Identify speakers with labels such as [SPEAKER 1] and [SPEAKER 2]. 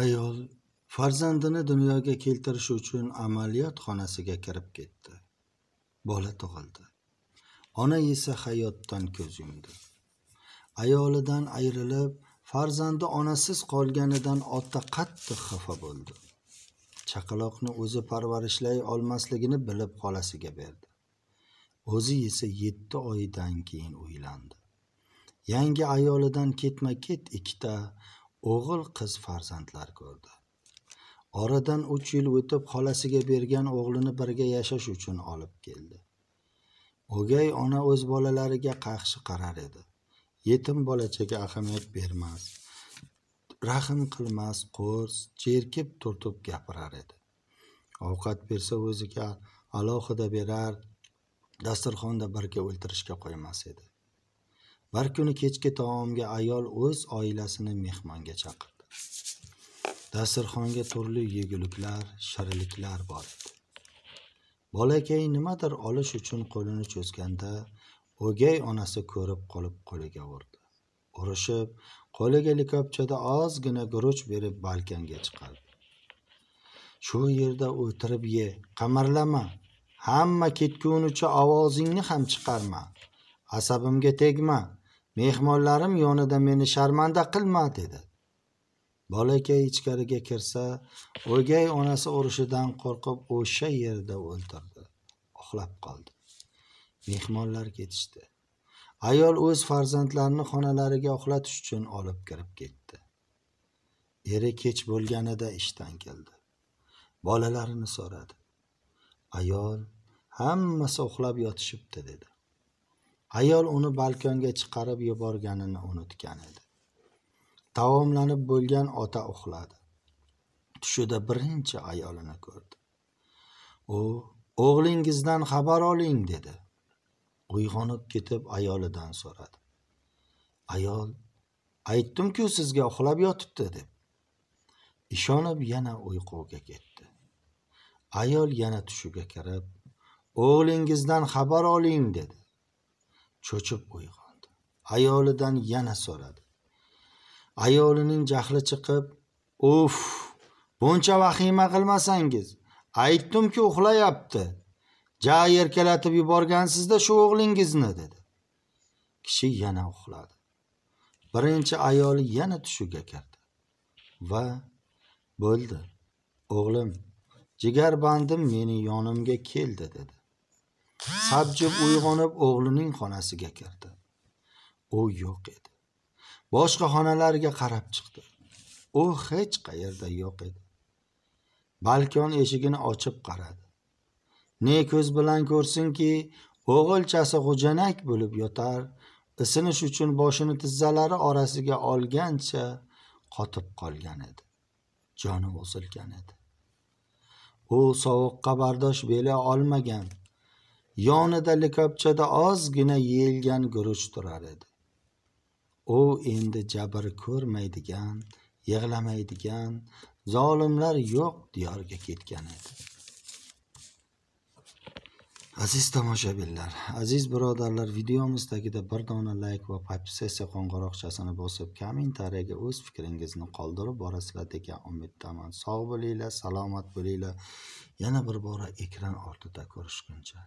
[SPEAKER 1] ayol farzandini dunyoga keltirish uchun amaliyot xonasiga kirib ketdi bola tug'ildi ona esa hayotdan ko'z yumdi ayolidan ayrilib farzandi onasiz qolganidan ota qattiq xafa bo'ldi chaqaloqni o'zi parvarishlay olmasligini bilib xolasiga berdi o'zi esa yetti oydan keyin uylandi yangi ayolidan ketma ket ikkita o'g'il qiz farzandlar ko'rdi oradan uch yil o'tib xolasiga bergan o'g'lini birga yashash uchun olib keldi o'gay ona o'z bolalariga qarshi qarar edi yetim bolachaga ahamiyat bermas rahm qilmas qo'rs jerkib turtib gapirar edi ovqat bersa o'ziga alohida berar dasturxonda birga o'ltirishga qo'ymas edi bir kuni kechki taomga ayol o'z oilasini mehmonga chaqirdi dasturxonga turli yeguliklar shirinliklar bor edi bolakay nimadir olish uchun qo'lini cho'zganda o'gay onasi ko'rib qolib qo'liga urdi urishib qo'liga likopchada ozgina guruch berib balkonga chiqardi shu yerda o'tirib ye qamarlama hamma ketgunicha ovozingni ham chiqarma asabimga tegma mehmonlarim yonida meni sharmanda qilma dedi bolakay ichkariga kirsa o'gay onasi urishidan qo'rqib o'sha yerda o'ltirdi uxlab qoldi mehmonlar ketishdi ayol o'z farzandlarini xonalariga uxlatish uchun olib kirib ketdi eri kech bo'lganida ishdan keldi bolalarini so'radi ayol hammasi uxlab yotishibdi dedi ayol uni balkonga chiqarib yuborganini unutgan edi taomlanib bo'lgan ota uxladi tushida birinchi ayolini ko'rdi u o'g'lingizdan xabar oling dedi uyg'onib ketib ayolidan so'radi ayol aytdimku sizga uxlab yotibdi deb ishonib yana uyquga ketdi ayol yana tushiga kirib o'g'lingizdan xabar oling dedi cho'chib uyg'ondi ayolidan yana so'radi ayolining jahli chiqib uf buncha vahima qilmasangiz aytdimku uxlayapti ja erkalatib yuborgansizda shu o'g'lingizni dedi kishi yana uxladi birinchi ayoli yana tushiga kirdi va bo'ldi o'g'lim jigarbandim meni yonimga keldi dedi Sabjib uyg'onib o'g'lining xonasiga kirdi. U yo'q edi. Boshqa xonalarga qarab chiqdi. U hech qayerda yo'q edi. Balkon eshigini ochib qaradi. Ne ko'z bilan ko'rsinki, o'g'ilchasi g'ujanak bo'lib yotar, isinish uchun boshini tizzalari orasiga olgancha qotib qolgan edi. Joni uzilgan edi. U sovuqqa bardosh bela olmagan. yonida likopchada ozgina yeyilgan guruch turar edi u endi jabr ko'rmaydigan yig'lamaydigan zolimlar yo'q diyorga ketgan edi aziz tomoshabinlar aziz birodarlar tagida bir dona layk va podpisatsiya qo'ng'iroqchasini bosib kommentariyaga o'z fikringizni qoldirib borasizlar degan umiddaman sog' bo'linglar salomat bo'linglar yana bir bora ekran ortida ko'rishguncha